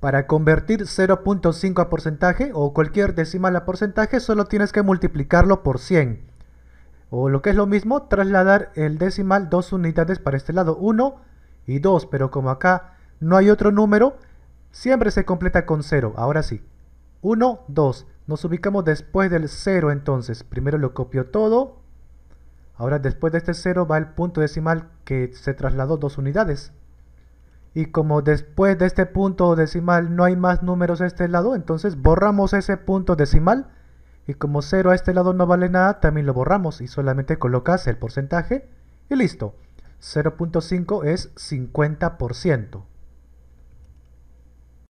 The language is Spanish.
Para convertir 0.5 a porcentaje o cualquier decimal a porcentaje solo tienes que multiplicarlo por 100. O lo que es lo mismo, trasladar el decimal dos unidades para este lado, 1 y 2, pero como acá no hay otro número, siempre se completa con 0, ahora sí. 1, 2, nos ubicamos después del 0 entonces, primero lo copio todo, ahora después de este 0 va el punto decimal que se trasladó dos unidades y como después de este punto decimal no hay más números a este lado, entonces borramos ese punto decimal y como 0 a este lado no vale nada, también lo borramos y solamente colocas el porcentaje y listo. 0.5 es 50%.